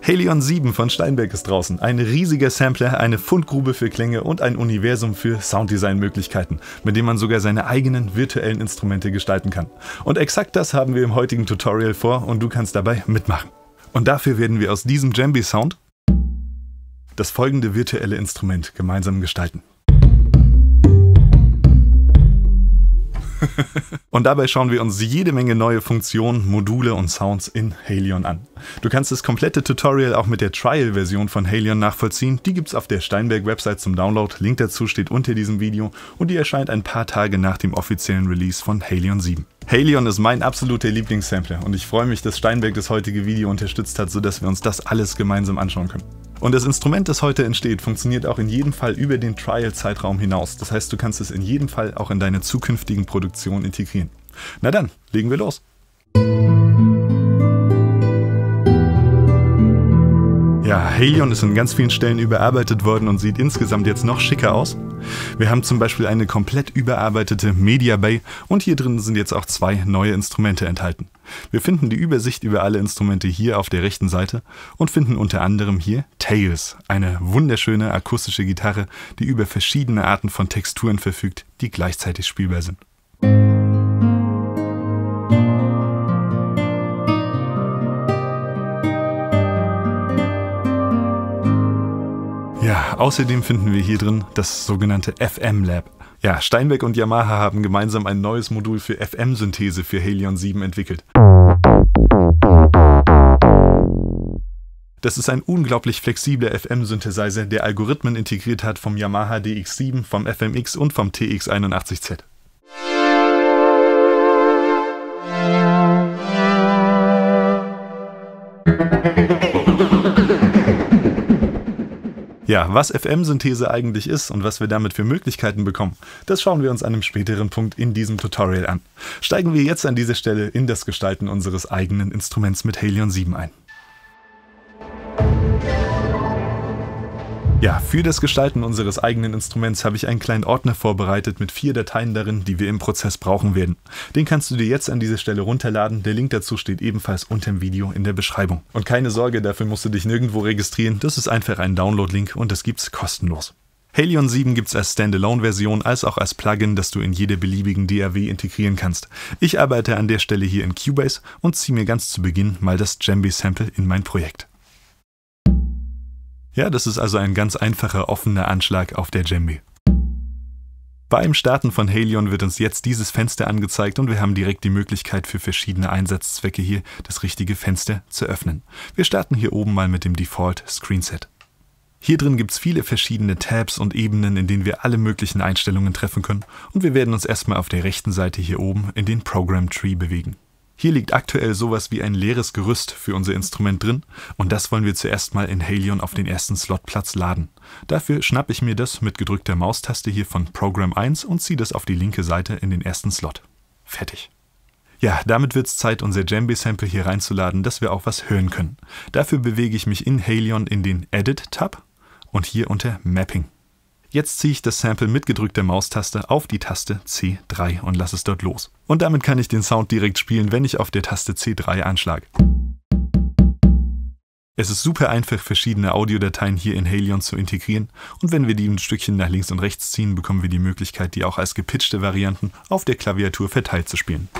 Helion 7 von Steinberg ist draußen. Ein riesiger Sampler, eine Fundgrube für Klänge und ein Universum für Sounddesign-Möglichkeiten, mit dem man sogar seine eigenen virtuellen Instrumente gestalten kann. Und exakt das haben wir im heutigen Tutorial vor und du kannst dabei mitmachen. Und dafür werden wir aus diesem Jambi-Sound das folgende virtuelle Instrument gemeinsam gestalten. und dabei schauen wir uns jede Menge neue Funktionen, Module und Sounds in Halion an. Du kannst das komplette Tutorial auch mit der Trial-Version von Halion nachvollziehen. Die gibt es auf der Steinberg-Website zum Download. Link dazu steht unter diesem Video und die erscheint ein paar Tage nach dem offiziellen Release von Halion 7. Halion ist mein absoluter Lieblingssampler und ich freue mich, dass Steinberg das heutige Video unterstützt hat, sodass wir uns das alles gemeinsam anschauen können. Und das Instrument, das heute entsteht, funktioniert auch in jedem Fall über den Trial-Zeitraum hinaus. Das heißt, du kannst es in jedem Fall auch in deine zukünftigen Produktionen integrieren. Na dann, legen wir los. Ja, Halion ist an ganz vielen Stellen überarbeitet worden und sieht insgesamt jetzt noch schicker aus. Wir haben zum Beispiel eine komplett überarbeitete Media Bay und hier drin sind jetzt auch zwei neue Instrumente enthalten. Wir finden die Übersicht über alle Instrumente hier auf der rechten Seite und finden unter anderem hier Tails, eine wunderschöne akustische Gitarre, die über verschiedene Arten von Texturen verfügt, die gleichzeitig spielbar sind. Außerdem finden wir hier drin das sogenannte FM Lab. Ja, Steinbeck und Yamaha haben gemeinsam ein neues Modul für FM-Synthese für Helion 7 entwickelt. Das ist ein unglaublich flexibler FM-Synthesizer, der Algorithmen integriert hat vom Yamaha DX7, vom FMX und vom TX81Z. Ja, was FM-Synthese eigentlich ist und was wir damit für Möglichkeiten bekommen, das schauen wir uns an einem späteren Punkt in diesem Tutorial an. Steigen wir jetzt an dieser Stelle in das Gestalten unseres eigenen Instruments mit Halion 7 ein. Ja, für das Gestalten unseres eigenen Instruments habe ich einen kleinen Ordner vorbereitet mit vier Dateien darin, die wir im Prozess brauchen werden. Den kannst du dir jetzt an dieser Stelle runterladen, der Link dazu steht ebenfalls unter dem Video in der Beschreibung. Und keine Sorge, dafür musst du dich nirgendwo registrieren, das ist einfach ein Download-Link und das gibt's kostenlos. Halion 7 gibt es als Standalone-Version als auch als Plugin, das du in jede beliebigen DAW integrieren kannst. Ich arbeite an der Stelle hier in Cubase und ziehe mir ganz zu Beginn mal das Jambi-Sample in mein Projekt. Ja, das ist also ein ganz einfacher, offener Anschlag auf der Djembe. Beim Starten von Halion wird uns jetzt dieses Fenster angezeigt und wir haben direkt die Möglichkeit für verschiedene Einsatzzwecke hier das richtige Fenster zu öffnen. Wir starten hier oben mal mit dem Default Screenset. Hier drin gibt es viele verschiedene Tabs und Ebenen, in denen wir alle möglichen Einstellungen treffen können und wir werden uns erstmal auf der rechten Seite hier oben in den Program Tree bewegen. Hier liegt aktuell sowas wie ein leeres Gerüst für unser Instrument drin und das wollen wir zuerst mal in Halion auf den ersten Slotplatz laden. Dafür schnappe ich mir das mit gedrückter Maustaste hier von Program 1 und ziehe das auf die linke Seite in den ersten Slot. Fertig. Ja, damit wird's Zeit, unser Djembe-Sample hier reinzuladen, dass wir auch was hören können. Dafür bewege ich mich in Halion in den Edit-Tab und hier unter Mapping. Jetzt ziehe ich das Sample mit gedrückter Maustaste auf die Taste C3 und lasse es dort los. Und damit kann ich den Sound direkt spielen, wenn ich auf der Taste C3 anschlage. Es ist super einfach, verschiedene Audiodateien hier in Halion zu integrieren und wenn wir die ein Stückchen nach links und rechts ziehen, bekommen wir die Möglichkeit, die auch als gepitchte Varianten auf der Klaviatur verteilt zu spielen.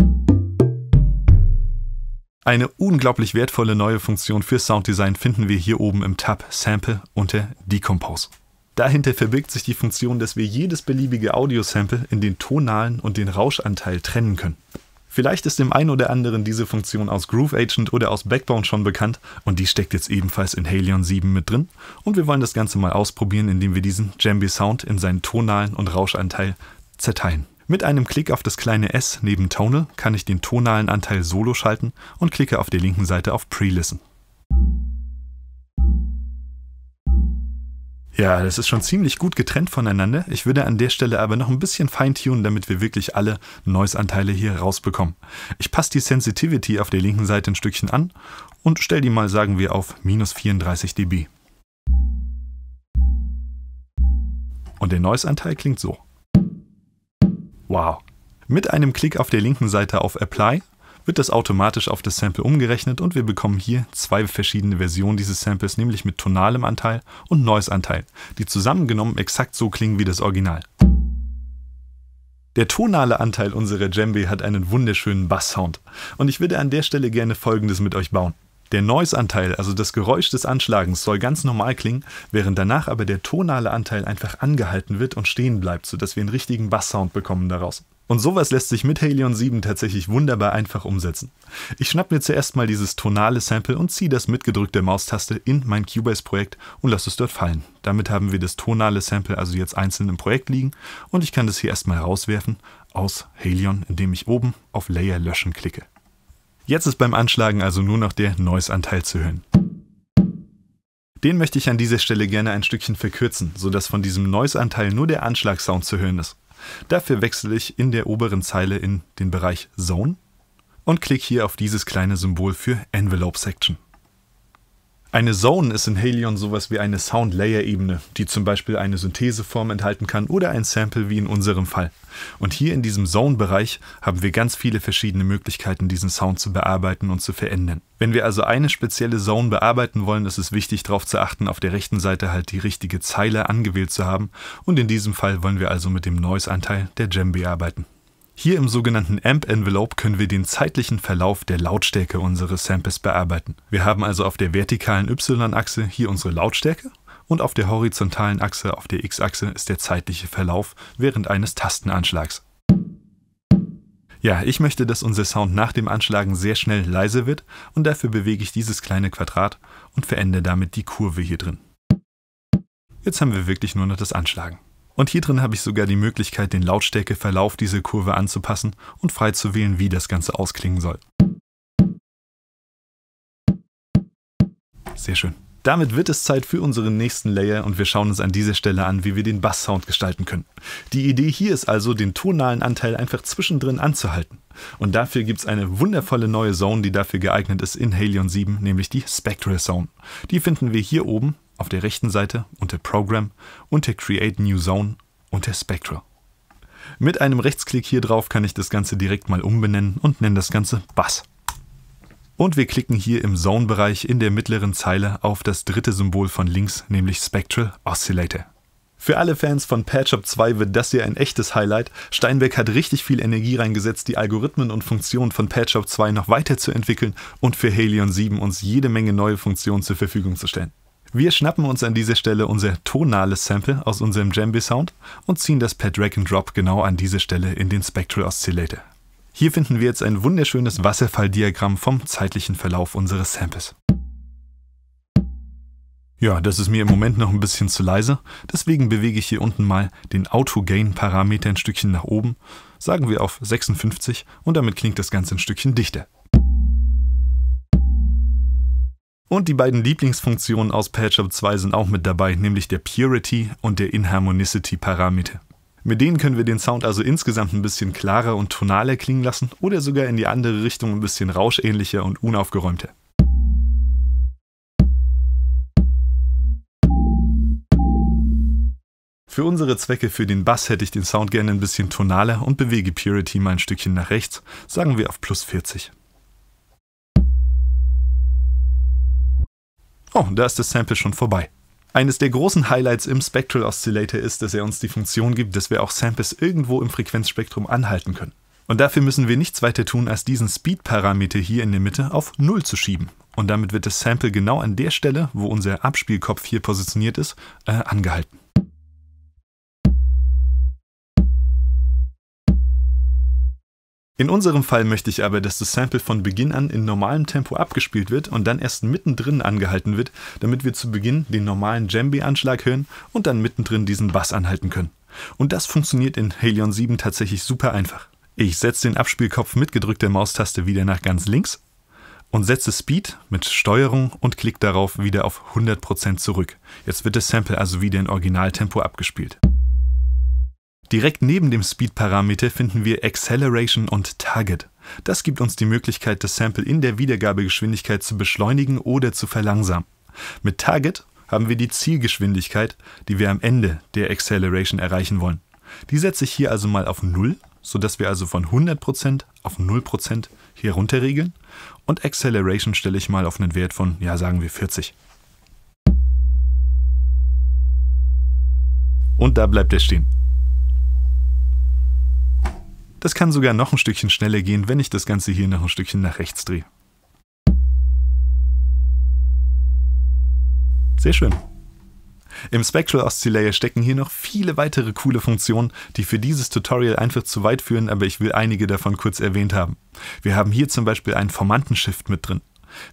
Eine unglaublich wertvolle neue Funktion für Sounddesign finden wir hier oben im Tab Sample unter Decompose. Dahinter verbirgt sich die Funktion, dass wir jedes beliebige Audiosample in den tonalen und den Rauschanteil trennen können. Vielleicht ist dem einen oder anderen diese Funktion aus Groove Agent oder aus Backbone schon bekannt und die steckt jetzt ebenfalls in Halion 7 mit drin und wir wollen das Ganze mal ausprobieren, indem wir diesen Jambi Sound in seinen tonalen und Rauschanteil zerteilen. Mit einem Klick auf das kleine S neben Tonal kann ich den tonalen Anteil solo schalten und klicke auf der linken Seite auf Pre-Listen. Ja, das ist schon ziemlich gut getrennt voneinander. Ich würde an der Stelle aber noch ein bisschen feintunen, damit wir wirklich alle Noise-Anteile hier rausbekommen. Ich passe die Sensitivity auf der linken Seite ein Stückchen an und stelle die mal, sagen wir, auf minus 34 dB. Und der Noise-Anteil klingt so. Wow. Mit einem Klick auf der linken Seite auf Apply wird das automatisch auf das Sample umgerechnet und wir bekommen hier zwei verschiedene Versionen dieses Samples, nämlich mit tonalem Anteil und Noise-Anteil, die zusammengenommen exakt so klingen wie das Original. Der tonale Anteil unserer Djembe hat einen wunderschönen Bass-Sound und ich würde an der Stelle gerne folgendes mit euch bauen. Der Noise-Anteil, also das Geräusch des Anschlagens, soll ganz normal klingen, während danach aber der tonale Anteil einfach angehalten wird und stehen bleibt, sodass wir einen richtigen Bass-Sound bekommen daraus. Und sowas lässt sich mit Halion 7 tatsächlich wunderbar einfach umsetzen. Ich schnapp mir zuerst mal dieses tonale Sample und ziehe das mit gedrückter Maustaste in mein Cubase-Projekt und lasse es dort fallen. Damit haben wir das tonale Sample also jetzt einzeln im Projekt liegen und ich kann das hier erstmal rauswerfen aus Halion, indem ich oben auf Layer löschen klicke. Jetzt ist beim Anschlagen also nur noch der Noise-Anteil zu hören. Den möchte ich an dieser Stelle gerne ein Stückchen verkürzen, sodass von diesem Noise-Anteil nur der Anschlagsound zu hören ist. Dafür wechsle ich in der oberen Zeile in den Bereich Zone und klicke hier auf dieses kleine Symbol für Envelope Section. Eine Zone ist in Halion sowas wie eine Sound-Layer-Ebene, die zum Beispiel eine Syntheseform enthalten kann oder ein Sample wie in unserem Fall. Und hier in diesem Zone-Bereich haben wir ganz viele verschiedene Möglichkeiten, diesen Sound zu bearbeiten und zu verändern. Wenn wir also eine spezielle Zone bearbeiten wollen, ist es wichtig darauf zu achten, auf der rechten Seite halt die richtige Zeile angewählt zu haben und in diesem Fall wollen wir also mit dem Noise-Anteil der Djembe arbeiten. Hier im sogenannten Amp-Envelope können wir den zeitlichen Verlauf der Lautstärke unseres Samples bearbeiten. Wir haben also auf der vertikalen Y-Achse hier unsere Lautstärke und auf der horizontalen Achse auf der X-Achse ist der zeitliche Verlauf während eines Tastenanschlags. Ja, ich möchte, dass unser Sound nach dem Anschlagen sehr schnell leise wird und dafür bewege ich dieses kleine Quadrat und verändere damit die Kurve hier drin. Jetzt haben wir wirklich nur noch das Anschlagen. Und hier drin habe ich sogar die Möglichkeit, den Lautstärkeverlauf dieser Kurve anzupassen und frei zu wählen, wie das Ganze ausklingen soll. Sehr schön. Damit wird es Zeit für unseren nächsten Layer und wir schauen uns an dieser Stelle an, wie wir den Bass-Sound gestalten können. Die Idee hier ist also, den tonalen Anteil einfach zwischendrin anzuhalten. Und dafür gibt es eine wundervolle neue Zone, die dafür geeignet ist in Halion 7, nämlich die Spectral Zone. Die finden wir hier oben auf der rechten Seite unter Program, unter Create New Zone, unter Spectral. Mit einem Rechtsklick hier drauf kann ich das Ganze direkt mal umbenennen und nenne das Ganze Bass. Und wir klicken hier im Zone-Bereich in der mittleren Zeile auf das dritte Symbol von links, nämlich Spectral Oscillator. Für alle Fans von Patch Up 2 wird das hier ein echtes Highlight. Steinbeck hat richtig viel Energie reingesetzt, die Algorithmen und Funktionen von Patch Up 2 noch weiterzuentwickeln und für Halion 7 uns jede Menge neue Funktionen zur Verfügung zu stellen. Wir schnappen uns an dieser Stelle unser tonales Sample aus unserem Djembe Sound und ziehen das per Drag and Drop genau an diese Stelle in den Spectral Oscillator. Hier finden wir jetzt ein wunderschönes Wasserfalldiagramm vom zeitlichen Verlauf unseres Samples. Ja, das ist mir im Moment noch ein bisschen zu leise, deswegen bewege ich hier unten mal den Auto-Gain-Parameter ein Stückchen nach oben, sagen wir auf 56 und damit klingt das Ganze ein Stückchen dichter. Und die beiden Lieblingsfunktionen aus PatchUp 2 sind auch mit dabei, nämlich der Purity und der Inharmonicity Parameter. Mit denen können wir den Sound also insgesamt ein bisschen klarer und tonaler klingen lassen oder sogar in die andere Richtung ein bisschen rauschähnlicher und unaufgeräumter. Für unsere Zwecke für den Bass hätte ich den Sound gerne ein bisschen tonaler und bewege Purity mal ein Stückchen nach rechts, sagen wir auf plus 40. Oh, da ist das Sample schon vorbei. Eines der großen Highlights im Spectral Oscillator ist, dass er uns die Funktion gibt, dass wir auch Samples irgendwo im Frequenzspektrum anhalten können. Und dafür müssen wir nichts weiter tun, als diesen Speed-Parameter hier in der Mitte auf 0 zu schieben. Und damit wird das Sample genau an der Stelle, wo unser Abspielkopf hier positioniert ist, äh, angehalten. In unserem Fall möchte ich aber, dass das Sample von Beginn an in normalem Tempo abgespielt wird und dann erst mittendrin angehalten wird, damit wir zu Beginn den normalen jambi anschlag hören und dann mittendrin diesen Bass anhalten können. Und das funktioniert in Halion 7 tatsächlich super einfach. Ich setze den Abspielkopf mit gedrückter Maustaste wieder nach ganz links und setze Speed mit Steuerung und Klick darauf wieder auf 100% zurück. Jetzt wird das Sample also wieder in Originaltempo abgespielt. Direkt neben dem Speed-Parameter finden wir Acceleration und Target. Das gibt uns die Möglichkeit, das Sample in der Wiedergabegeschwindigkeit zu beschleunigen oder zu verlangsamen. Mit Target haben wir die Zielgeschwindigkeit, die wir am Ende der Acceleration erreichen wollen. Die setze ich hier also mal auf 0, sodass wir also von 100% auf 0% hier runterregeln und Acceleration stelle ich mal auf einen Wert von, ja sagen wir 40. Und da bleibt er stehen. Das kann sogar noch ein Stückchen schneller gehen, wenn ich das Ganze hier noch ein Stückchen nach rechts drehe. Sehr schön. Im Spectral Oscillator stecken hier noch viele weitere coole Funktionen, die für dieses Tutorial einfach zu weit führen, aber ich will einige davon kurz erwähnt haben. Wir haben hier zum Beispiel einen Formantenshift mit drin.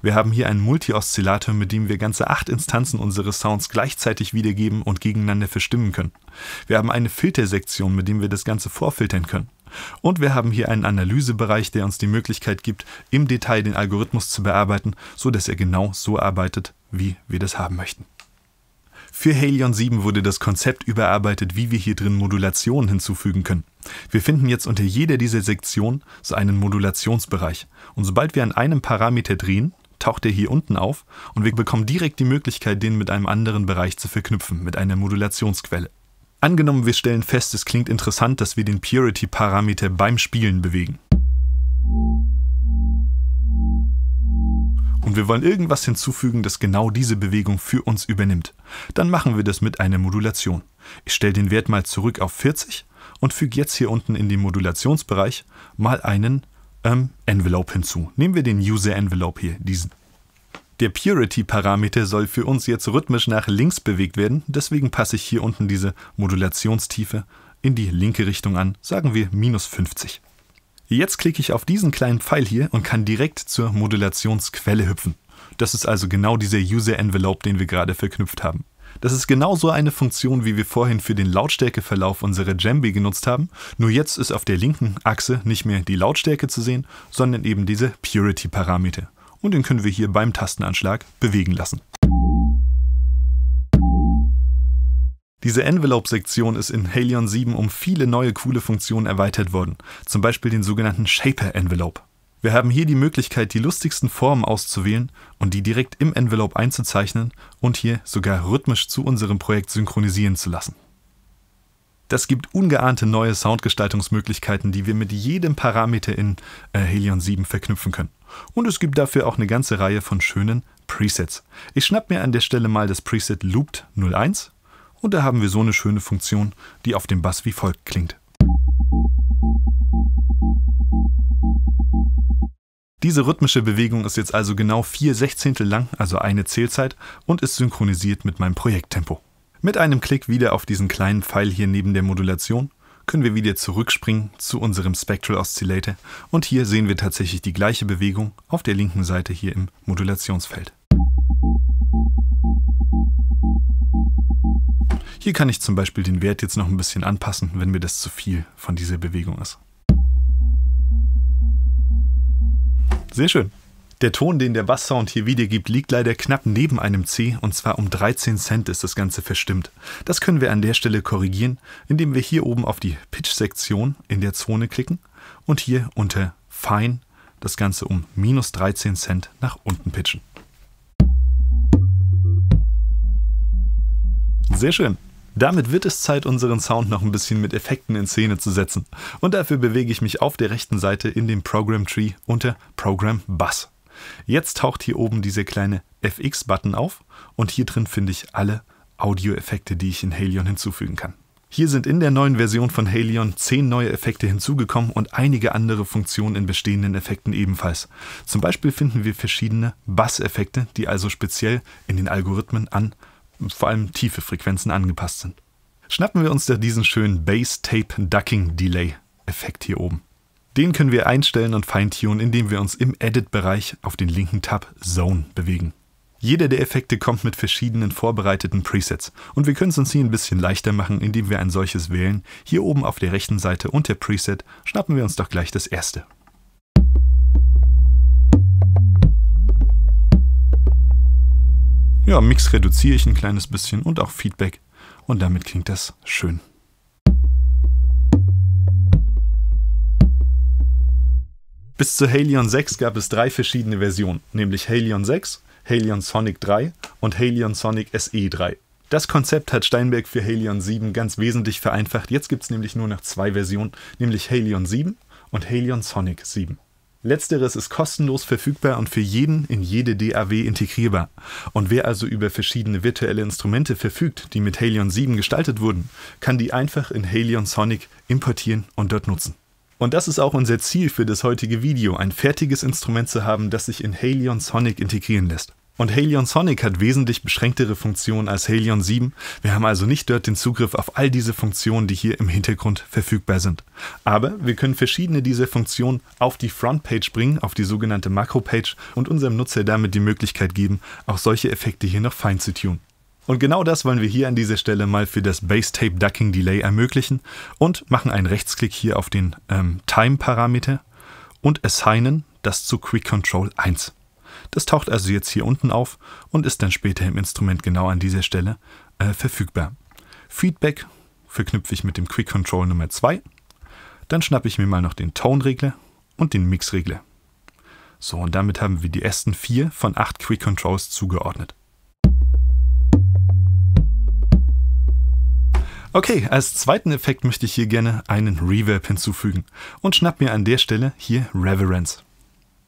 Wir haben hier einen Multi-Oszillator, mit dem wir ganze acht Instanzen unseres Sounds gleichzeitig wiedergeben und gegeneinander verstimmen können. Wir haben eine Filtersektion, mit dem wir das Ganze vorfiltern können. Und wir haben hier einen Analysebereich, der uns die Möglichkeit gibt, im Detail den Algorithmus zu bearbeiten, sodass er genau so arbeitet, wie wir das haben möchten. Für Halion 7 wurde das Konzept überarbeitet, wie wir hier drin Modulationen hinzufügen können. Wir finden jetzt unter jeder dieser Sektionen so einen Modulationsbereich. Und sobald wir an einem Parameter drehen, taucht er hier unten auf und wir bekommen direkt die Möglichkeit, den mit einem anderen Bereich zu verknüpfen, mit einer Modulationsquelle. Angenommen, wir stellen fest, es klingt interessant, dass wir den Purity-Parameter beim Spielen bewegen. Und wir wollen irgendwas hinzufügen, das genau diese Bewegung für uns übernimmt. Dann machen wir das mit einer Modulation. Ich stelle den Wert mal zurück auf 40 und füge jetzt hier unten in den Modulationsbereich mal einen ähm, Envelope hinzu. Nehmen wir den User Envelope hier, diesen. Der Purity-Parameter soll für uns jetzt rhythmisch nach links bewegt werden, deswegen passe ich hier unten diese Modulationstiefe in die linke Richtung an, sagen wir minus 50. Jetzt klicke ich auf diesen kleinen Pfeil hier und kann direkt zur Modulationsquelle hüpfen. Das ist also genau dieser User Envelope, den wir gerade verknüpft haben. Das ist genau so eine Funktion, wie wir vorhin für den Lautstärkeverlauf unserer Jambi genutzt haben, nur jetzt ist auf der linken Achse nicht mehr die Lautstärke zu sehen, sondern eben diese Purity-Parameter und den können wir hier beim Tastenanschlag bewegen lassen. Diese Envelope-Sektion ist in Halion 7 um viele neue coole Funktionen erweitert worden, zum Beispiel den sogenannten Shaper Envelope. Wir haben hier die Möglichkeit, die lustigsten Formen auszuwählen und die direkt im Envelope einzuzeichnen und hier sogar rhythmisch zu unserem Projekt synchronisieren zu lassen. Das gibt ungeahnte neue Soundgestaltungsmöglichkeiten, die wir mit jedem Parameter in äh, Helion 7 verknüpfen können. Und es gibt dafür auch eine ganze Reihe von schönen Presets. Ich schnapp mir an der Stelle mal das Preset Looped 01 und da haben wir so eine schöne Funktion, die auf dem Bass wie folgt klingt. Diese rhythmische Bewegung ist jetzt also genau 4 Sechzehntel lang, also eine Zählzeit, und ist synchronisiert mit meinem Projekttempo. Mit einem Klick wieder auf diesen kleinen Pfeil hier neben der Modulation können wir wieder zurückspringen zu unserem Spectral Oscillator und hier sehen wir tatsächlich die gleiche Bewegung auf der linken Seite hier im Modulationsfeld. Hier kann ich zum Beispiel den Wert jetzt noch ein bisschen anpassen, wenn mir das zu viel von dieser Bewegung ist. Sehr schön. Der Ton, den der Basssound hier wiedergibt, liegt leider knapp neben einem C und zwar um 13 Cent ist das Ganze verstimmt. Das können wir an der Stelle korrigieren, indem wir hier oben auf die Pitch-Sektion in der Zone klicken und hier unter Fine das Ganze um minus 13 Cent nach unten pitchen. Sehr schön. Damit wird es Zeit, unseren Sound noch ein bisschen mit Effekten in Szene zu setzen. Und dafür bewege ich mich auf der rechten Seite in dem Program Tree unter Program Bass. Jetzt taucht hier oben dieser kleine FX-Button auf und hier drin finde ich alle Audioeffekte, die ich in Halion hinzufügen kann. Hier sind in der neuen Version von Halion 10 neue Effekte hinzugekommen und einige andere Funktionen in bestehenden Effekten ebenfalls. Zum Beispiel finden wir verschiedene Bass-Effekte, die also speziell in den Algorithmen an vor allem tiefe Frequenzen angepasst sind. Schnappen wir uns da diesen schönen Bass Tape Ducking Delay Effekt hier oben. Den können wir einstellen und feintunen, indem wir uns im Edit-Bereich auf den linken Tab Zone bewegen. Jeder der Effekte kommt mit verschiedenen vorbereiteten Presets und wir können es uns hier ein bisschen leichter machen, indem wir ein solches wählen. Hier oben auf der rechten Seite unter Preset schnappen wir uns doch gleich das erste. Ja, Mix reduziere ich ein kleines bisschen und auch Feedback und damit klingt das schön. Bis zu Halion 6 gab es drei verschiedene Versionen, nämlich Halion 6, Halion Sonic 3 und Halion Sonic SE 3. Das Konzept hat Steinberg für Halion 7 ganz wesentlich vereinfacht. Jetzt gibt es nämlich nur noch zwei Versionen, nämlich Halion 7 und Halion Sonic 7. Letzteres ist kostenlos verfügbar und für jeden in jede DAW integrierbar. Und wer also über verschiedene virtuelle Instrumente verfügt, die mit Halion 7 gestaltet wurden, kann die einfach in Halion Sonic importieren und dort nutzen. Und das ist auch unser Ziel für das heutige Video, ein fertiges Instrument zu haben, das sich in Halion Sonic integrieren lässt. Und Halion Sonic hat wesentlich beschränktere Funktionen als Halion 7. Wir haben also nicht dort den Zugriff auf all diese Funktionen, die hier im Hintergrund verfügbar sind. Aber wir können verschiedene dieser Funktionen auf die Frontpage bringen, auf die sogenannte Makropage und unserem Nutzer damit die Möglichkeit geben, auch solche Effekte hier noch fein zu tunen. Und genau das wollen wir hier an dieser Stelle mal für das Base Tape Ducking Delay ermöglichen und machen einen Rechtsklick hier auf den ähm, Time Parameter und assignen das zu Quick Control 1. Das taucht also jetzt hier unten auf und ist dann später im Instrument genau an dieser Stelle äh, verfügbar. Feedback verknüpfe ich mit dem Quick Control Nummer 2. Dann schnappe ich mir mal noch den Tone-Regler und den Mix-Regler. So, und damit haben wir die ersten vier von acht Quick Controls zugeordnet. Okay, als zweiten Effekt möchte ich hier gerne einen Reverb hinzufügen und schnapp mir an der Stelle hier Reverence.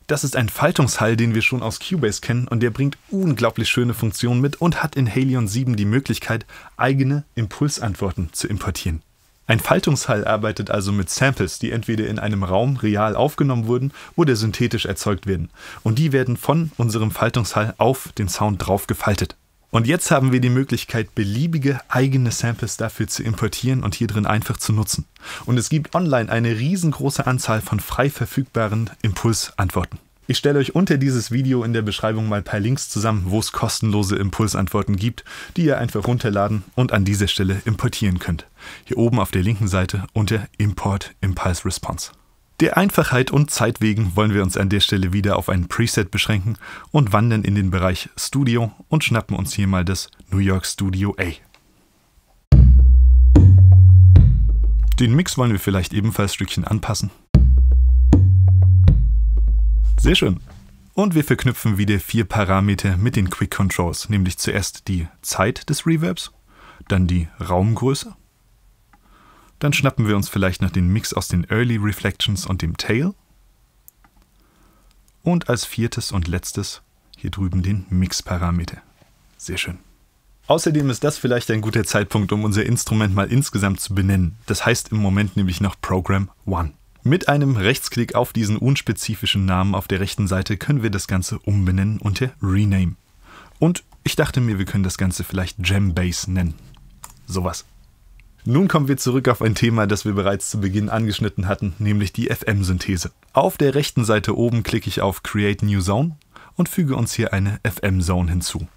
Das ist ein Faltungshall, den wir schon aus Cubase kennen und der bringt unglaublich schöne Funktionen mit und hat in Halion 7 die Möglichkeit, eigene Impulsantworten zu importieren. Ein Faltungshall arbeitet also mit Samples, die entweder in einem Raum real aufgenommen wurden oder synthetisch erzeugt werden. Und die werden von unserem Faltungshall auf den Sound drauf gefaltet. Und jetzt haben wir die Möglichkeit, beliebige eigene Samples dafür zu importieren und hier drin einfach zu nutzen. Und es gibt online eine riesengroße Anzahl von frei verfügbaren Impulsantworten. Ich stelle euch unter dieses Video in der Beschreibung mal ein paar Links zusammen, wo es kostenlose Impulsantworten gibt, die ihr einfach runterladen und an dieser Stelle importieren könnt. Hier oben auf der linken Seite unter Import Impulse Response. Der Einfachheit und Zeit wegen wollen wir uns an der Stelle wieder auf ein Preset beschränken und wandern in den Bereich Studio und schnappen uns hier mal das New York Studio A. Den Mix wollen wir vielleicht ebenfalls ein Stückchen anpassen. Sehr schön. Und wir verknüpfen wieder vier Parameter mit den Quick Controls, nämlich zuerst die Zeit des Reverbs, dann die Raumgröße dann schnappen wir uns vielleicht noch den Mix aus den Early Reflections und dem Tail. Und als viertes und letztes hier drüben den Mix-Parameter. Sehr schön. Außerdem ist das vielleicht ein guter Zeitpunkt, um unser Instrument mal insgesamt zu benennen. Das heißt im Moment nämlich noch Program One. Mit einem Rechtsklick auf diesen unspezifischen Namen auf der rechten Seite können wir das Ganze umbenennen unter Rename. Und ich dachte mir, wir können das Ganze vielleicht Jam Bass nennen. Sowas. Nun kommen wir zurück auf ein Thema, das wir bereits zu Beginn angeschnitten hatten, nämlich die FM-Synthese. Auf der rechten Seite oben klicke ich auf Create New Zone und füge uns hier eine FM-Zone hinzu.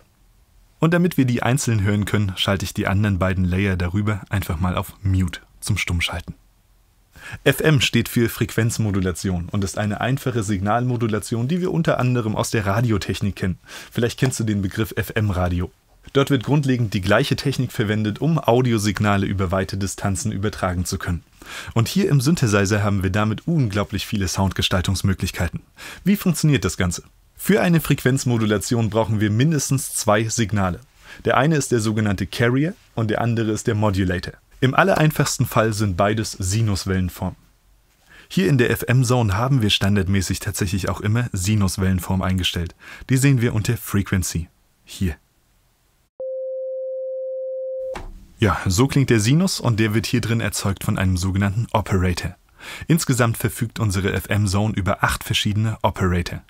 Und damit wir die einzeln hören können, schalte ich die anderen beiden Layer darüber einfach mal auf Mute zum Stummschalten. FM steht für Frequenzmodulation und ist eine einfache Signalmodulation, die wir unter anderem aus der Radiotechnik kennen. Vielleicht kennst du den Begriff FM-Radio. Dort wird grundlegend die gleiche Technik verwendet, um Audiosignale über weite Distanzen übertragen zu können. Und hier im Synthesizer haben wir damit unglaublich viele Soundgestaltungsmöglichkeiten. Wie funktioniert das Ganze? Für eine Frequenzmodulation brauchen wir mindestens zwei Signale. Der eine ist der sogenannte Carrier und der andere ist der Modulator. Im allereinfachsten Fall sind beides Sinuswellenformen. Hier in der FM-Zone haben wir standardmäßig tatsächlich auch immer Sinuswellenform eingestellt. Die sehen wir unter Frequency. Hier. Ja, so klingt der Sinus und der wird hier drin erzeugt von einem sogenannten Operator. Insgesamt verfügt unsere FM-Zone über acht verschiedene Operator.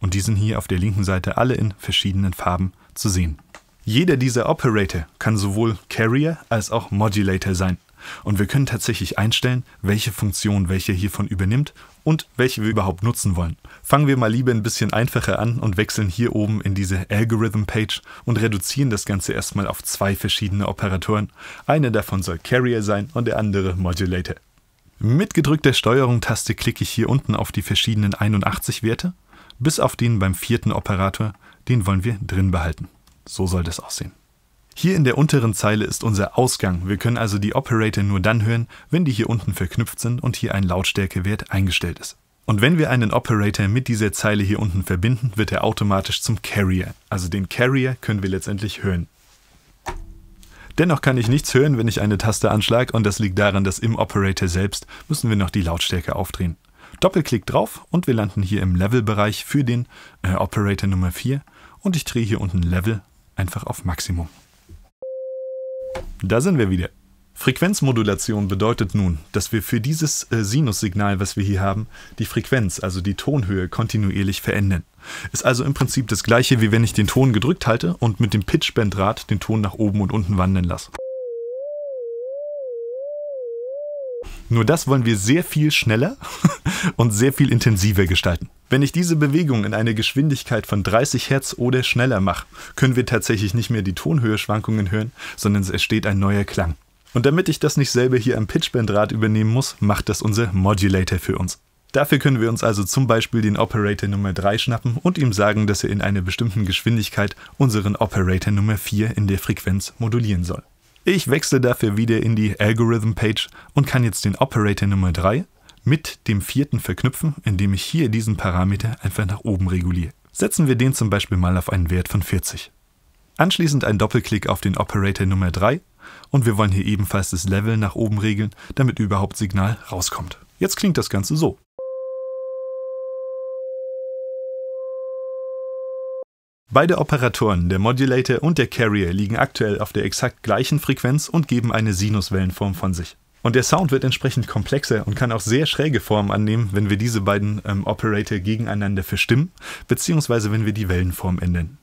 Und die sind hier auf der linken Seite alle in verschiedenen Farben zu sehen. Jeder dieser Operator kann sowohl Carrier als auch Modulator sein. Und wir können tatsächlich einstellen, welche Funktion welche hiervon übernimmt und welche wir überhaupt nutzen wollen. Fangen wir mal lieber ein bisschen einfacher an und wechseln hier oben in diese Algorithm Page und reduzieren das Ganze erstmal auf zwei verschiedene Operatoren. Einer davon soll Carrier sein und der andere Modulator. Mit gedrückter Steuerung-Taste klicke ich hier unten auf die verschiedenen 81 Werte, bis auf den beim vierten Operator, den wollen wir drin behalten. So soll das aussehen. Hier in der unteren Zeile ist unser Ausgang, wir können also die Operator nur dann hören, wenn die hier unten verknüpft sind und hier ein Lautstärkewert eingestellt ist. Und wenn wir einen Operator mit dieser Zeile hier unten verbinden, wird er automatisch zum Carrier. Also den Carrier können wir letztendlich hören. Dennoch kann ich nichts hören, wenn ich eine Taste anschlage und das liegt daran, dass im Operator selbst müssen wir noch die Lautstärke aufdrehen. Doppelklick drauf und wir landen hier im Level-Bereich für den äh, Operator Nummer 4 und ich drehe hier unten Level einfach auf Maximum. Da sind wir wieder. Frequenzmodulation bedeutet nun, dass wir für dieses äh, Sinussignal, was wir hier haben, die Frequenz, also die Tonhöhe, kontinuierlich verändern. Ist also im Prinzip das gleiche, wie wenn ich den Ton gedrückt halte und mit dem Pitchbendraht den Ton nach oben und unten wandeln lasse. Nur das wollen wir sehr viel schneller und sehr viel intensiver gestalten. Wenn ich diese Bewegung in eine Geschwindigkeit von 30 Hertz oder schneller mache, können wir tatsächlich nicht mehr die Tonhöhe-Schwankungen hören, sondern es entsteht ein neuer Klang. Und damit ich das nicht selber hier am Pitchbandrad übernehmen muss, macht das unser Modulator für uns. Dafür können wir uns also zum Beispiel den Operator Nummer 3 schnappen und ihm sagen, dass er in einer bestimmten Geschwindigkeit unseren Operator Nummer 4 in der Frequenz modulieren soll. Ich wechsle dafür wieder in die Algorithm Page und kann jetzt den Operator Nummer 3 mit dem vierten verknüpfen, indem ich hier diesen Parameter einfach nach oben reguliere. Setzen wir den zum Beispiel mal auf einen Wert von 40. Anschließend ein Doppelklick auf den Operator Nummer 3 und wir wollen hier ebenfalls das Level nach oben regeln, damit überhaupt Signal rauskommt. Jetzt klingt das Ganze so. Beide Operatoren, der Modulator und der Carrier, liegen aktuell auf der exakt gleichen Frequenz und geben eine Sinuswellenform von sich. Und der Sound wird entsprechend komplexer und kann auch sehr schräge Formen annehmen, wenn wir diese beiden ähm, Operator gegeneinander verstimmen, beziehungsweise wenn wir die Wellenform ändern.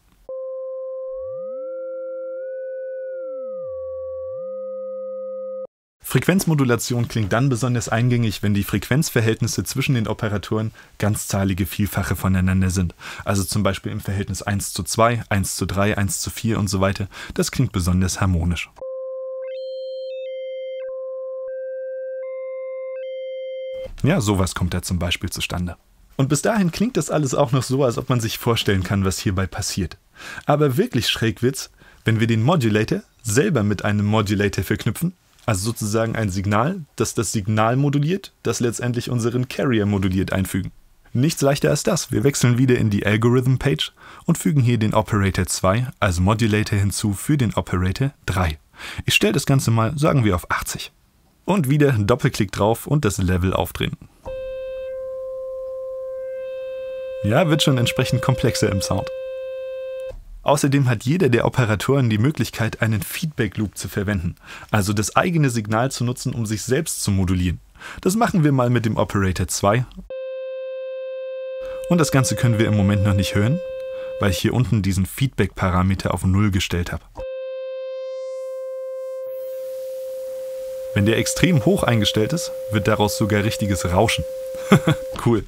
Frequenzmodulation klingt dann besonders eingängig, wenn die Frequenzverhältnisse zwischen den Operatoren ganzzahlige Vielfache voneinander sind. Also zum Beispiel im Verhältnis 1 zu 2, 1 zu 3, 1 zu 4 und so weiter. Das klingt besonders harmonisch. Ja, sowas kommt da zum Beispiel zustande. Und bis dahin klingt das alles auch noch so, als ob man sich vorstellen kann, was hierbei passiert. Aber wirklich schräg wird's, wenn wir den Modulator selber mit einem Modulator verknüpfen also sozusagen ein Signal, das das Signal moduliert, das letztendlich unseren Carrier moduliert einfügen. Nichts leichter als das. Wir wechseln wieder in die Algorithm Page und fügen hier den Operator 2 als Modulator hinzu für den Operator 3. Ich stelle das Ganze mal, sagen wir, auf 80. Und wieder Doppelklick drauf und das Level aufdrehen. Ja, wird schon entsprechend komplexer im Sound. Außerdem hat jeder der Operatoren die Möglichkeit, einen Feedback Loop zu verwenden, also das eigene Signal zu nutzen, um sich selbst zu modulieren. Das machen wir mal mit dem Operator 2. Und das Ganze können wir im Moment noch nicht hören, weil ich hier unten diesen Feedback-Parameter auf 0 gestellt habe. Wenn der extrem hoch eingestellt ist, wird daraus sogar richtiges Rauschen. cool.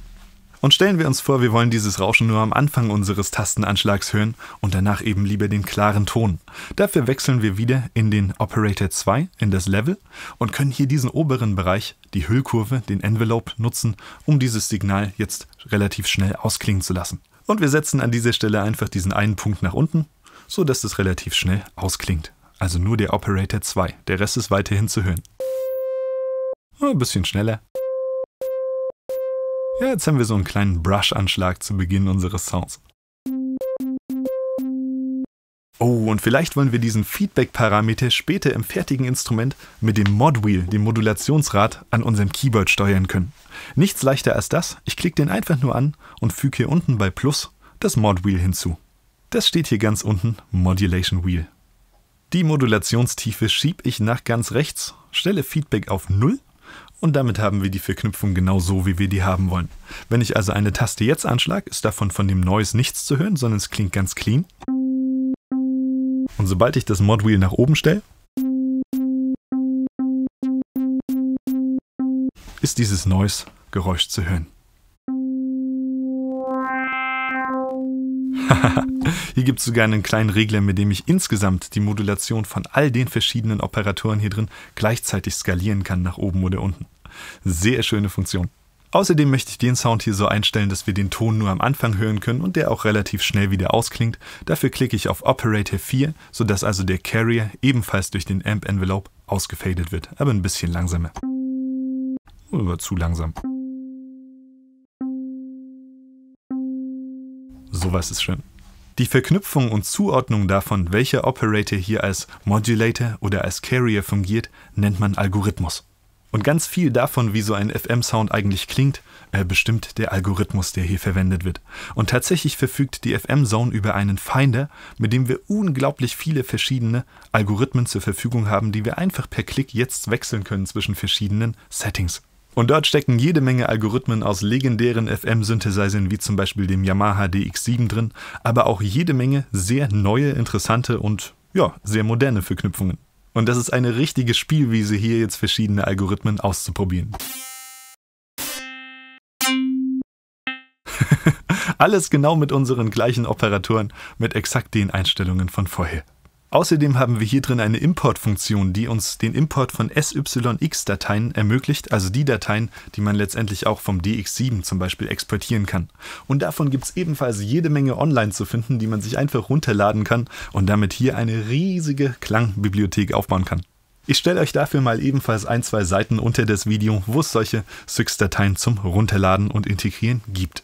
Und stellen wir uns vor, wir wollen dieses Rauschen nur am Anfang unseres Tastenanschlags hören und danach eben lieber den klaren Ton. Dafür wechseln wir wieder in den Operator 2, in das Level und können hier diesen oberen Bereich, die Hüllkurve, den Envelope nutzen, um dieses Signal jetzt relativ schnell ausklingen zu lassen. Und wir setzen an dieser Stelle einfach diesen einen Punkt nach unten, so dass es relativ schnell ausklingt. Also nur der Operator 2, der Rest ist weiterhin zu hören. Oh, ein bisschen schneller. Ja, jetzt haben wir so einen kleinen Brush-Anschlag zu Beginn unseres Sounds. Oh, und vielleicht wollen wir diesen Feedback-Parameter später im fertigen Instrument mit dem Mod-Wheel, dem Modulationsrad, an unserem Keyboard steuern können. Nichts leichter als das, ich klicke den einfach nur an und füge hier unten bei Plus das Mod-Wheel hinzu. Das steht hier ganz unten, Modulation Wheel. Die Modulationstiefe schiebe ich nach ganz rechts, stelle Feedback auf 0 und damit haben wir die Verknüpfung genau so, wie wir die haben wollen. Wenn ich also eine Taste jetzt anschlage, ist davon von dem Noise nichts zu hören, sondern es klingt ganz clean. Und sobald ich das Mod Wheel nach oben stelle, ist dieses Noise-Geräusch zu hören. hier gibt es sogar einen kleinen Regler, mit dem ich insgesamt die Modulation von all den verschiedenen Operatoren hier drin gleichzeitig skalieren kann nach oben oder unten. Sehr schöne Funktion. Außerdem möchte ich den Sound hier so einstellen, dass wir den Ton nur am Anfang hören können und der auch relativ schnell wieder ausklingt. Dafür klicke ich auf Operator 4, sodass also der Carrier ebenfalls durch den Amp Envelope ausgefadet wird, aber ein bisschen langsamer. Oder zu langsam. sowas ist schön. Die Verknüpfung und Zuordnung davon, welcher Operator hier als Modulator oder als Carrier fungiert, nennt man Algorithmus. Und ganz viel davon, wie so ein FM-Sound eigentlich klingt, äh, bestimmt der Algorithmus, der hier verwendet wird. Und tatsächlich verfügt die FM-Zone über einen Finder, mit dem wir unglaublich viele verschiedene Algorithmen zur Verfügung haben, die wir einfach per Klick jetzt wechseln können zwischen verschiedenen Settings. Und dort stecken jede Menge Algorithmen aus legendären FM-Synthesizern wie zum Beispiel dem Yamaha DX7 drin, aber auch jede Menge sehr neue, interessante und ja, sehr moderne Verknüpfungen. Und das ist eine richtige Spielwiese, hier jetzt verschiedene Algorithmen auszuprobieren. Alles genau mit unseren gleichen Operatoren, mit exakt den Einstellungen von vorher. Außerdem haben wir hier drin eine Import-Funktion, die uns den Import von SYX-Dateien ermöglicht, also die Dateien, die man letztendlich auch vom DX7 zum Beispiel exportieren kann. Und davon gibt es ebenfalls jede Menge online zu finden, die man sich einfach runterladen kann und damit hier eine riesige Klangbibliothek aufbauen kann. Ich stelle euch dafür mal ebenfalls ein, zwei Seiten unter das Video, wo es solche SYX-Dateien zum Runterladen und Integrieren gibt.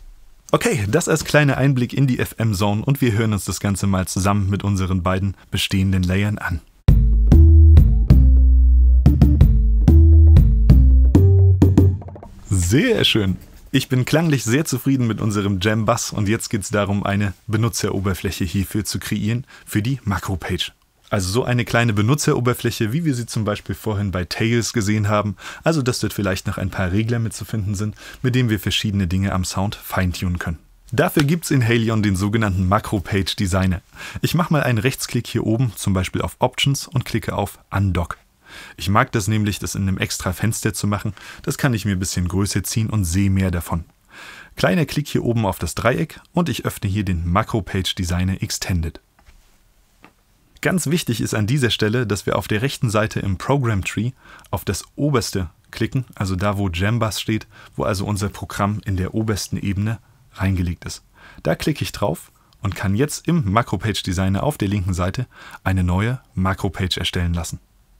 Okay, das als kleiner Einblick in die FM-Zone und wir hören uns das Ganze mal zusammen mit unseren beiden bestehenden Layern an. Sehr schön. Ich bin klanglich sehr zufrieden mit unserem Jam Bass und jetzt geht es darum, eine Benutzeroberfläche hierfür zu kreieren für die Makro-Page. Also so eine kleine Benutzeroberfläche, wie wir sie zum Beispiel vorhin bei Tails gesehen haben. Also dass dort vielleicht noch ein paar Regler mitzufinden sind, mit denen wir verschiedene Dinge am Sound feintunen können. Dafür gibt es in Halion den sogenannten makro page Designer. Ich mache mal einen Rechtsklick hier oben, zum Beispiel auf Options und klicke auf Undock. Ich mag das nämlich, das in einem extra Fenster zu machen. Das kann ich mir ein bisschen größer ziehen und sehe mehr davon. Kleiner Klick hier oben auf das Dreieck und ich öffne hier den makro page Designer Extended. Ganz wichtig ist an dieser Stelle, dass wir auf der rechten Seite im Program Tree auf das oberste klicken, also da, wo Jambus steht, wo also unser Programm in der obersten Ebene reingelegt ist. Da klicke ich drauf und kann jetzt im Macro-Page Designer auf der linken Seite eine neue Makro-Page erstellen lassen.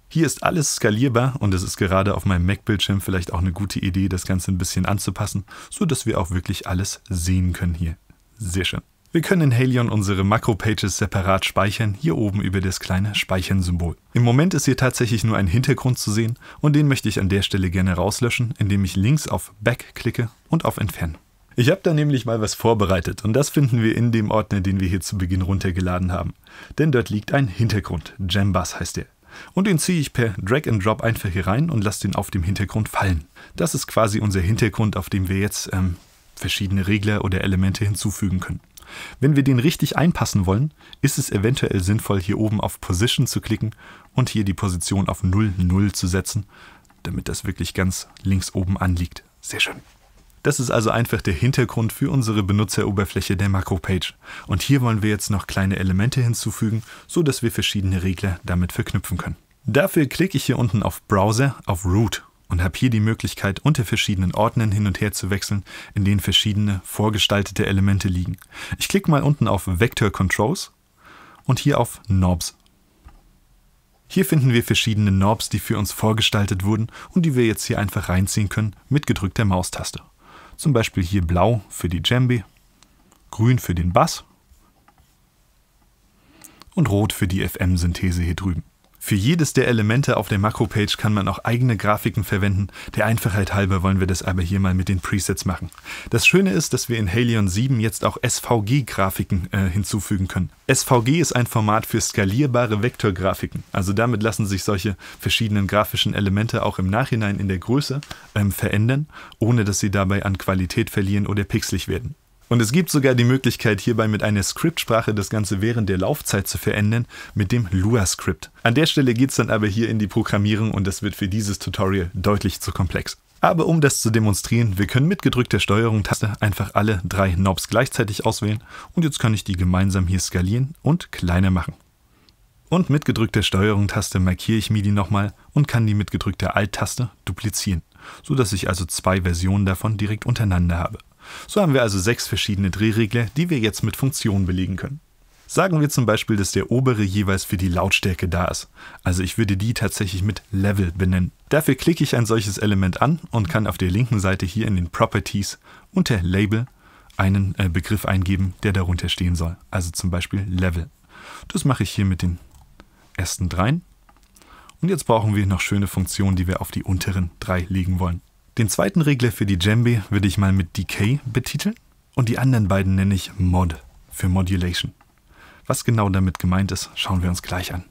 Hier ist alles skalierbar und es ist gerade auf meinem Mac-Bildschirm vielleicht auch eine gute Idee, das Ganze ein bisschen anzupassen, sodass wir auch wirklich alles sehen können hier. Sehr schön. Wir können in Halion unsere Makro-Pages separat speichern, hier oben über das kleine Speichern-Symbol. Im Moment ist hier tatsächlich nur ein Hintergrund zu sehen und den möchte ich an der Stelle gerne rauslöschen, indem ich links auf Back klicke und auf Entfernen. Ich habe da nämlich mal was vorbereitet und das finden wir in dem Ordner, den wir hier zu Beginn runtergeladen haben. Denn dort liegt ein Hintergrund, Jambus heißt der. Und den ziehe ich per Drag and Drop einfach hier rein und lasse den auf dem Hintergrund fallen. Das ist quasi unser Hintergrund, auf dem wir jetzt ähm, verschiedene Regler oder Elemente hinzufügen können. Wenn wir den richtig einpassen wollen, ist es eventuell sinnvoll, hier oben auf Position zu klicken und hier die Position auf 0, 0 zu setzen, damit das wirklich ganz links oben anliegt. Sehr schön. Das ist also einfach der Hintergrund für unsere Benutzeroberfläche der Makropage. Und hier wollen wir jetzt noch kleine Elemente hinzufügen, so dass wir verschiedene Regler damit verknüpfen können. Dafür klicke ich hier unten auf Browser auf Root und habe hier die Möglichkeit, unter verschiedenen Ordnern hin und her zu wechseln, in denen verschiedene vorgestaltete Elemente liegen. Ich klicke mal unten auf Vector Controls und hier auf Knobs. Hier finden wir verschiedene Knobs, die für uns vorgestaltet wurden und die wir jetzt hier einfach reinziehen können mit gedrückter Maustaste. Zum Beispiel hier blau für die Jambi, grün für den Bass und rot für die FM-Synthese hier drüben. Für jedes der Elemente auf der Makro-Page kann man auch eigene Grafiken verwenden. Der Einfachheit halber wollen wir das aber hier mal mit den Presets machen. Das Schöne ist, dass wir in Halion 7 jetzt auch SVG-Grafiken äh, hinzufügen können. SVG ist ein Format für skalierbare Vektorgrafiken. Also damit lassen sich solche verschiedenen grafischen Elemente auch im Nachhinein in der Größe ähm, verändern, ohne dass sie dabei an Qualität verlieren oder pixelig werden. Und es gibt sogar die Möglichkeit, hierbei mit einer Scriptsprache das Ganze während der Laufzeit zu verändern, mit dem Lua-Script. An der Stelle geht es dann aber hier in die Programmierung und das wird für dieses Tutorial deutlich zu komplex. Aber um das zu demonstrieren, wir können mit gedrückter Steuerung-Taste einfach alle drei Knobs gleichzeitig auswählen und jetzt kann ich die gemeinsam hier skalieren und kleiner machen. Und mit gedrückter Steuerung-Taste markiere ich MIDI nochmal und kann die mit gedrückter Alt-Taste duplizieren, sodass ich also zwei Versionen davon direkt untereinander habe. So haben wir also sechs verschiedene Drehregler, die wir jetzt mit Funktionen belegen können. Sagen wir zum Beispiel, dass der obere jeweils für die Lautstärke da ist. Also ich würde die tatsächlich mit Level benennen. Dafür klicke ich ein solches Element an und kann auf der linken Seite hier in den Properties unter Label einen äh, Begriff eingeben, der darunter stehen soll. Also zum Beispiel Level. Das mache ich hier mit den ersten dreien. Und jetzt brauchen wir noch schöne Funktionen, die wir auf die unteren drei legen wollen. Den zweiten Regler für die Djembe würde ich mal mit Decay betiteln und die anderen beiden nenne ich Mod für Modulation. Was genau damit gemeint ist, schauen wir uns gleich an.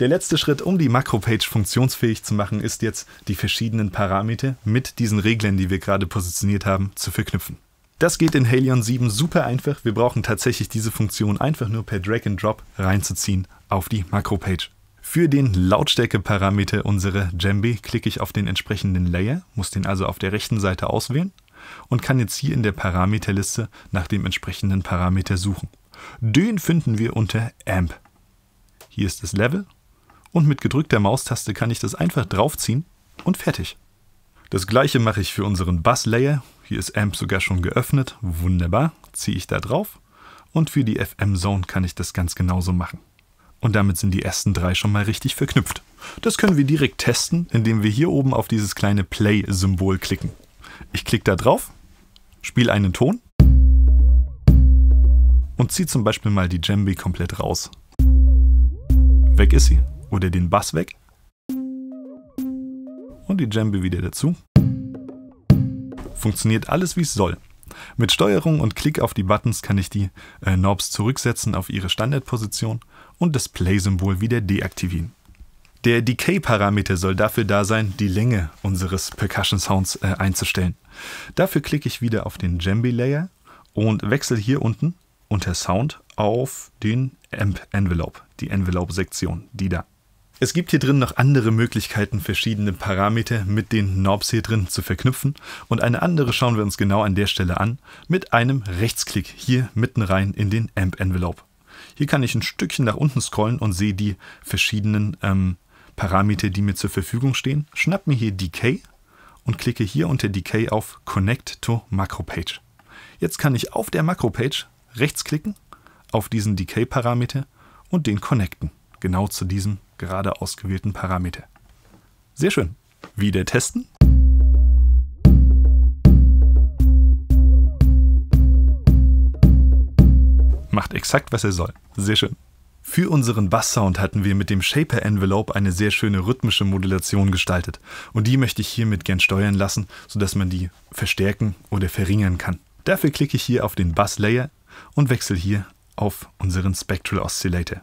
Der letzte Schritt, um die Makropage funktionsfähig zu machen, ist jetzt, die verschiedenen Parameter mit diesen Reglern, die wir gerade positioniert haben, zu verknüpfen. Das geht in Halion 7 super einfach. Wir brauchen tatsächlich diese Funktion einfach nur per Drag and Drop reinzuziehen auf die Makropage. Für den Lautstärkeparameter unserer Jambi klicke ich auf den entsprechenden Layer, muss den also auf der rechten Seite auswählen und kann jetzt hier in der Parameterliste nach dem entsprechenden Parameter suchen. Den finden wir unter Amp. Hier ist das Level und mit gedrückter Maustaste kann ich das einfach draufziehen und fertig. Das gleiche mache ich für unseren Bass-Layer. Hier ist Amp sogar schon geöffnet. Wunderbar. Ziehe ich da drauf. Und für die FM-Zone kann ich das ganz genauso machen. Und damit sind die ersten drei schon mal richtig verknüpft. Das können wir direkt testen, indem wir hier oben auf dieses kleine Play-Symbol klicken. Ich klicke da drauf, spiele einen Ton und ziehe zum Beispiel mal die Djembe komplett raus. Weg ist sie. Oder den Bass weg. Und die Djembe wieder dazu. Funktioniert alles wie es soll. Mit Steuerung und Klick auf die Buttons kann ich die äh, Knobs zurücksetzen auf ihre Standardposition und das play symbol wieder deaktivieren. Der Decay-Parameter soll dafür da sein, die Länge unseres Percussion-Sounds äh, einzustellen. Dafür klicke ich wieder auf den Jambi-Layer und wechsle hier unten unter Sound auf den Amp-Envelope, die Envelope-Sektion, die da. Es gibt hier drin noch andere Möglichkeiten, verschiedene Parameter mit den Knobs hier drin zu verknüpfen und eine andere schauen wir uns genau an der Stelle an mit einem Rechtsklick hier mitten rein in den Amp Envelope. Hier kann ich ein Stückchen nach unten scrollen und sehe die verschiedenen ähm, Parameter, die mir zur Verfügung stehen. Schnapp mir hier Decay und klicke hier unter Decay auf Connect to Macro Page. Jetzt kann ich auf der Macro Page rechtsklicken auf diesen Decay-Parameter und den connecten, genau zu diesem gerade ausgewählten Parameter. Sehr schön. Wieder testen. Macht exakt, was er soll. Sehr schön. Für unseren Bass-Sound hatten wir mit dem Shaper Envelope eine sehr schöne rhythmische Modulation gestaltet und die möchte ich hiermit gern steuern lassen, sodass man die verstärken oder verringern kann. Dafür klicke ich hier auf den Bass Layer und wechsle hier auf unseren Spectral Oscillator.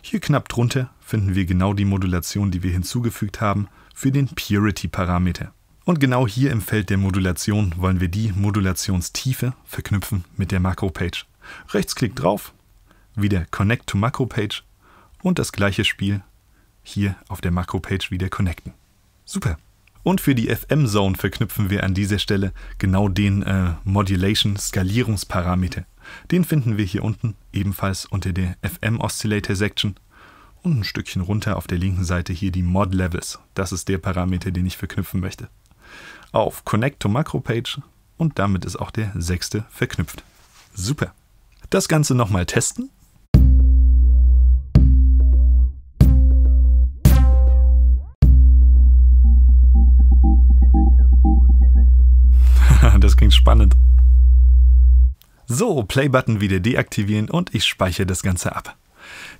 Hier knapp drunter finden wir genau die Modulation, die wir hinzugefügt haben für den Purity Parameter. Und genau hier im Feld der Modulation wollen wir die Modulationstiefe verknüpfen mit der Makro-Page. Rechtsklick drauf wie der Connect to Macro Page und das gleiche Spiel hier auf der Macro Page wieder connecten. Super. Und für die FM Zone verknüpfen wir an dieser Stelle genau den äh, Modulation Skalierungsparameter. Den finden wir hier unten ebenfalls unter der FM Oscillator Section und ein Stückchen runter auf der linken Seite hier die Mod Levels. Das ist der Parameter, den ich verknüpfen möchte. Auf Connect to Macro Page und damit ist auch der sechste verknüpft. Super. Das Ganze nochmal testen spannend. So, Playbutton wieder deaktivieren und ich speichere das Ganze ab.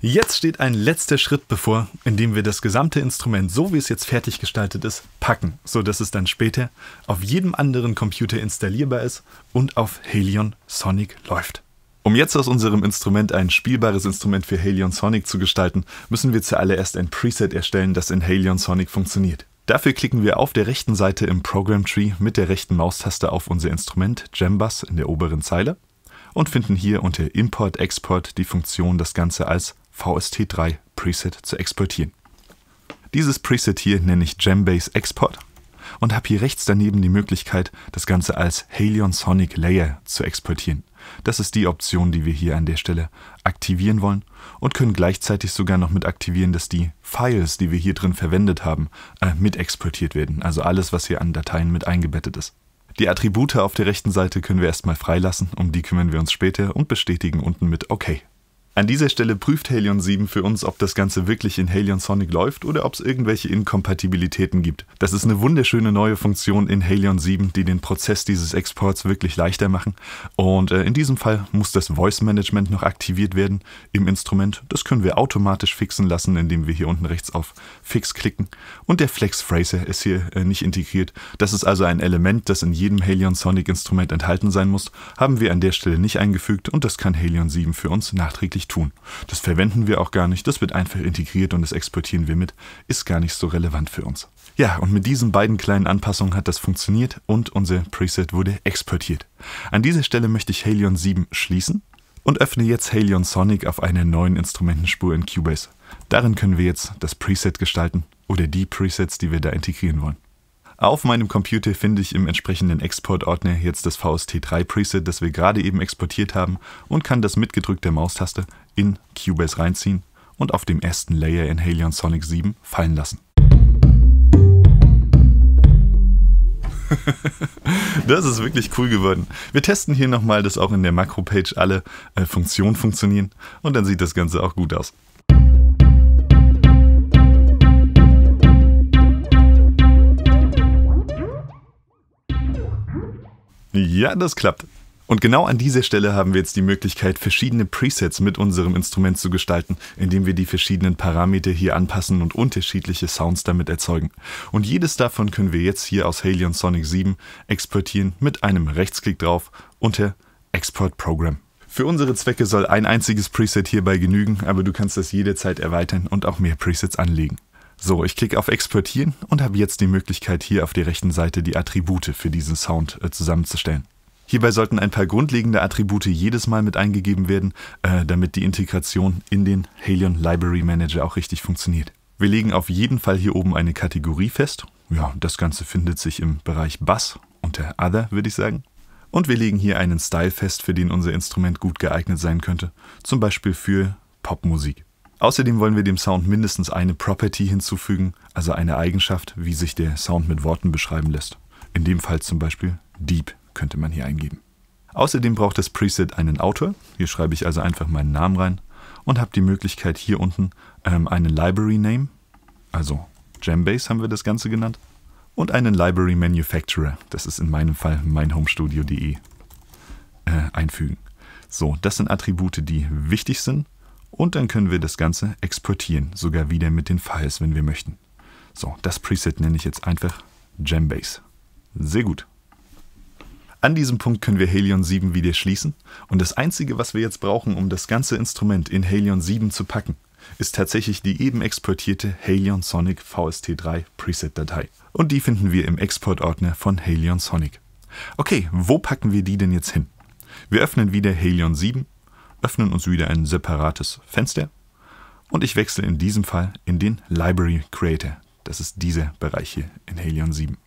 Jetzt steht ein letzter Schritt bevor, indem wir das gesamte Instrument, so wie es jetzt fertig gestaltet ist, packen, sodass es dann später auf jedem anderen Computer installierbar ist und auf Helion Sonic läuft. Um jetzt aus unserem Instrument ein spielbares Instrument für Halion Sonic zu gestalten, müssen wir zuallererst ein Preset erstellen, das in Halion Sonic funktioniert. Dafür klicken wir auf der rechten Seite im Program Tree mit der rechten Maustaste auf unser Instrument Jambus in der oberen Zeile und finden hier unter Import-Export die Funktion, das Ganze als VST3 Preset zu exportieren. Dieses Preset hier nenne ich Jambase Export und habe hier rechts daneben die Möglichkeit, das Ganze als Halion Sonic Layer zu exportieren. Das ist die Option, die wir hier an der Stelle aktivieren wollen und können gleichzeitig sogar noch mit aktivieren, dass die Files, die wir hier drin verwendet haben, äh, mit exportiert werden. Also alles, was hier an Dateien mit eingebettet ist. Die Attribute auf der rechten Seite können wir erstmal freilassen, um die kümmern wir uns später und bestätigen unten mit OK. An dieser Stelle prüft Halion 7 für uns, ob das Ganze wirklich in Halion Sonic läuft oder ob es irgendwelche Inkompatibilitäten gibt. Das ist eine wunderschöne neue Funktion in Halion 7, die den Prozess dieses Exports wirklich leichter machen. Und äh, in diesem Fall muss das Voice Management noch aktiviert werden im Instrument. Das können wir automatisch fixen lassen, indem wir hier unten rechts auf Fix klicken. Und der Flex Phraser ist hier äh, nicht integriert. Das ist also ein Element, das in jedem Halion Sonic Instrument enthalten sein muss. Haben wir an der Stelle nicht eingefügt und das kann Halion 7 für uns nachträglich wirklich tun. Das verwenden wir auch gar nicht, das wird einfach integriert und das exportieren wir mit, ist gar nicht so relevant für uns. Ja, und mit diesen beiden kleinen Anpassungen hat das funktioniert und unser Preset wurde exportiert. An dieser Stelle möchte ich Halion 7 schließen und öffne jetzt Halion Sonic auf einer neuen Instrumentenspur in Cubase. Darin können wir jetzt das Preset gestalten oder die Presets, die wir da integrieren wollen. Auf meinem Computer finde ich im entsprechenden Exportordner jetzt das VST3 Preset, das wir gerade eben exportiert haben und kann das mit gedrückter Maustaste in Cubase reinziehen und auf dem ersten Layer in Halion Sonic 7 fallen lassen. das ist wirklich cool geworden. Wir testen hier nochmal, dass auch in der Makro-Page alle äh, Funktionen funktionieren und dann sieht das Ganze auch gut aus. Ja, das klappt. Und genau an dieser Stelle haben wir jetzt die Möglichkeit, verschiedene Presets mit unserem Instrument zu gestalten, indem wir die verschiedenen Parameter hier anpassen und unterschiedliche Sounds damit erzeugen. Und jedes davon können wir jetzt hier aus Halion Sonic 7 exportieren mit einem Rechtsklick drauf unter Export Program. Für unsere Zwecke soll ein einziges Preset hierbei genügen, aber du kannst das jederzeit erweitern und auch mehr Presets anlegen. So, ich klicke auf Exportieren und habe jetzt die Möglichkeit, hier auf der rechten Seite die Attribute für diesen Sound äh, zusammenzustellen. Hierbei sollten ein paar grundlegende Attribute jedes Mal mit eingegeben werden, äh, damit die Integration in den Halion Library Manager auch richtig funktioniert. Wir legen auf jeden Fall hier oben eine Kategorie fest. Ja, das Ganze findet sich im Bereich Bass unter Other, würde ich sagen. Und wir legen hier einen Style fest, für den unser Instrument gut geeignet sein könnte, zum Beispiel für Popmusik. Außerdem wollen wir dem Sound mindestens eine Property hinzufügen, also eine Eigenschaft, wie sich der Sound mit Worten beschreiben lässt. In dem Fall zum Beispiel Deep könnte man hier eingeben. Außerdem braucht das Preset einen Autor. Hier schreibe ich also einfach meinen Namen rein und habe die Möglichkeit hier unten ähm, einen Library Name, also Jambase haben wir das Ganze genannt, und einen Library Manufacturer, das ist in meinem Fall meinhomestudio.de, äh, einfügen. So, das sind Attribute, die wichtig sind. Und dann können wir das Ganze exportieren, sogar wieder mit den Files, wenn wir möchten. So, das Preset nenne ich jetzt einfach Jambase. Sehr gut. An diesem Punkt können wir Helion 7 wieder schließen und das Einzige, was wir jetzt brauchen, um das ganze Instrument in Helion 7 zu packen, ist tatsächlich die eben exportierte Helion Sonic VST3 Preset-Datei. Und die finden wir im Exportordner von Helion Sonic. Okay, wo packen wir die denn jetzt hin? Wir öffnen wieder Helion 7 öffnen uns wieder ein separates Fenster und ich wechsle in diesem Fall in den Library Creator. Das ist dieser Bereich hier in Helion 7.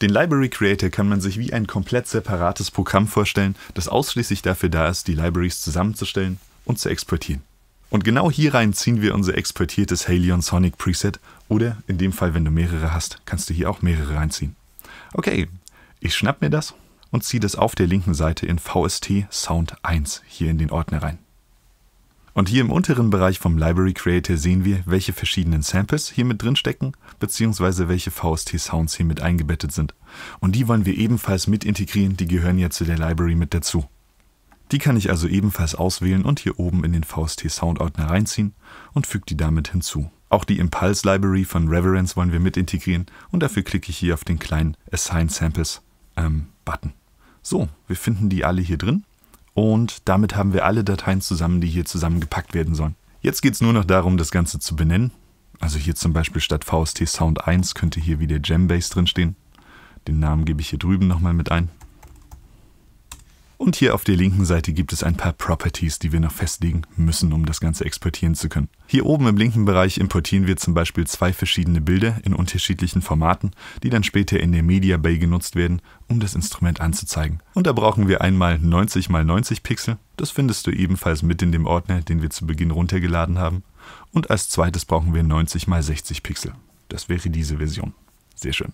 Den Library Creator kann man sich wie ein komplett separates Programm vorstellen, das ausschließlich dafür da ist, die Libraries zusammenzustellen und zu exportieren. Und genau hier rein ziehen wir unser exportiertes Halion Sonic Preset oder in dem Fall, wenn du mehrere hast, kannst du hier auch mehrere reinziehen. Okay, ich schnapp mir das und zieht es auf der linken Seite in VST Sound 1 hier in den Ordner rein. Und hier im unteren Bereich vom Library Creator sehen wir, welche verschiedenen Samples hier mit drin stecken, beziehungsweise welche VST-Sounds hier mit eingebettet sind. Und die wollen wir ebenfalls mit integrieren, die gehören ja zu der Library mit dazu. Die kann ich also ebenfalls auswählen und hier oben in den VST-Sound-Ordner reinziehen und füge die damit hinzu. Auch die Impulse Library von Reverence wollen wir mit integrieren und dafür klicke ich hier auf den kleinen Assign Samples ähm, Button. So, wir finden die alle hier drin und damit haben wir alle Dateien zusammen, die hier zusammengepackt werden sollen. Jetzt geht es nur noch darum, das Ganze zu benennen. Also hier zum Beispiel statt VST Sound 1 könnte hier wieder Jambase drinstehen. Den Namen gebe ich hier drüben nochmal mit ein. Und hier auf der linken Seite gibt es ein paar Properties, die wir noch festlegen müssen, um das Ganze exportieren zu können. Hier oben im linken Bereich importieren wir zum Beispiel zwei verschiedene Bilder in unterschiedlichen Formaten, die dann später in der Media Bay genutzt werden, um das Instrument anzuzeigen. Und da brauchen wir einmal 90 x 90 Pixel, das findest du ebenfalls mit in dem Ordner, den wir zu Beginn runtergeladen haben. Und als zweites brauchen wir 90 x 60 Pixel. Das wäre diese Version. Sehr schön.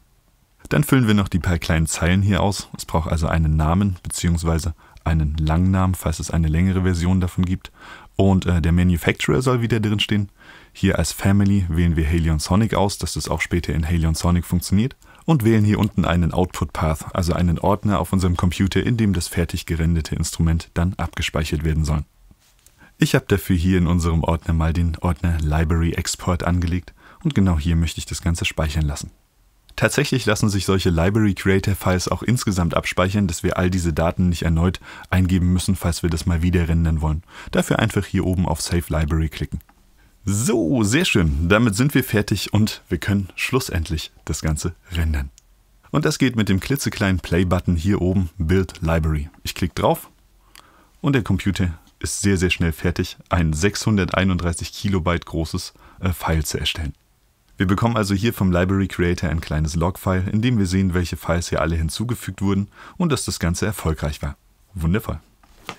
Dann füllen wir noch die paar kleinen Zeilen hier aus. Es braucht also einen Namen bzw. einen Langnamen, falls es eine längere Version davon gibt. Und äh, der Manufacturer soll wieder drin stehen. Hier als Family wählen wir Halion Sonic aus, dass das auch später in Halion Sonic funktioniert. Und wählen hier unten einen Output Path, also einen Ordner auf unserem Computer, in dem das fertig gerendete Instrument dann abgespeichert werden soll. Ich habe dafür hier in unserem Ordner mal den Ordner Library Export angelegt und genau hier möchte ich das Ganze speichern lassen. Tatsächlich lassen sich solche Library Creator Files auch insgesamt abspeichern, dass wir all diese Daten nicht erneut eingeben müssen, falls wir das mal wieder rendern wollen. Dafür einfach hier oben auf Save Library klicken. So, sehr schön. Damit sind wir fertig und wir können schlussendlich das Ganze rendern. Und das geht mit dem klitzekleinen Play-Button hier oben, Build Library. Ich klicke drauf und der Computer ist sehr, sehr schnell fertig, ein 631 Kilobyte großes äh, File zu erstellen. Wir bekommen also hier vom Library Creator ein kleines Logfile, in dem wir sehen, welche Files hier alle hinzugefügt wurden und dass das Ganze erfolgreich war. Wundervoll.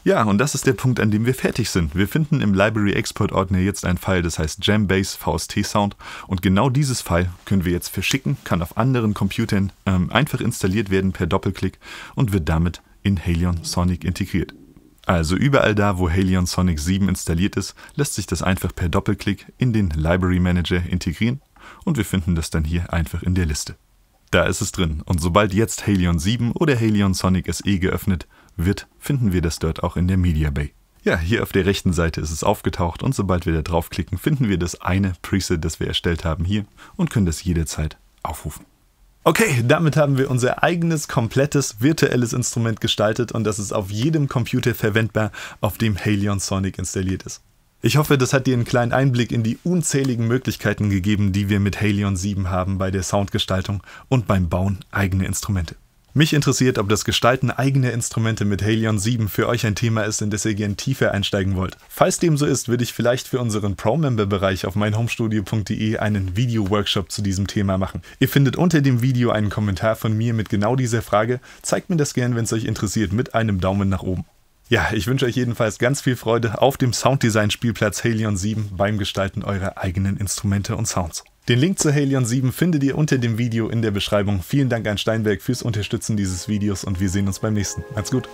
Ja, und das ist der Punkt, an dem wir fertig sind. Wir finden im Library Export Ordner jetzt ein File, das heißt Jambase VST Sound. Und genau dieses File können wir jetzt verschicken, kann auf anderen Computern ähm, einfach installiert werden per Doppelklick und wird damit in Halion Sonic integriert. Also überall da, wo Halion Sonic 7 installiert ist, lässt sich das einfach per Doppelklick in den Library Manager integrieren und wir finden das dann hier einfach in der Liste. Da ist es drin und sobald jetzt Halion 7 oder Halion Sonic SE geöffnet wird, finden wir das dort auch in der Media Bay. Ja, hier auf der rechten Seite ist es aufgetaucht und sobald wir da draufklicken, finden wir das eine Preset, das wir erstellt haben hier und können das jederzeit aufrufen. Okay, damit haben wir unser eigenes komplettes virtuelles Instrument gestaltet und das ist auf jedem Computer verwendbar, auf dem Halion Sonic installiert ist. Ich hoffe, das hat dir einen kleinen Einblick in die unzähligen Möglichkeiten gegeben, die wir mit Halion 7 haben bei der Soundgestaltung und beim Bauen eigener Instrumente. Mich interessiert, ob das Gestalten eigener Instrumente mit Halion 7 für euch ein Thema ist, in das ihr gerne tiefer einsteigen wollt. Falls dem so ist, würde ich vielleicht für unseren Pro-Member-Bereich auf meinhomestudio.de einen Video-Workshop zu diesem Thema machen. Ihr findet unter dem Video einen Kommentar von mir mit genau dieser Frage. Zeigt mir das gern, wenn es euch interessiert, mit einem Daumen nach oben. Ja, ich wünsche euch jedenfalls ganz viel Freude auf dem Sounddesign-Spielplatz Halion 7 beim Gestalten eurer eigenen Instrumente und Sounds. Den Link zu Halion 7 findet ihr unter dem Video in der Beschreibung. Vielen Dank an Steinberg fürs Unterstützen dieses Videos und wir sehen uns beim nächsten. Macht's gut!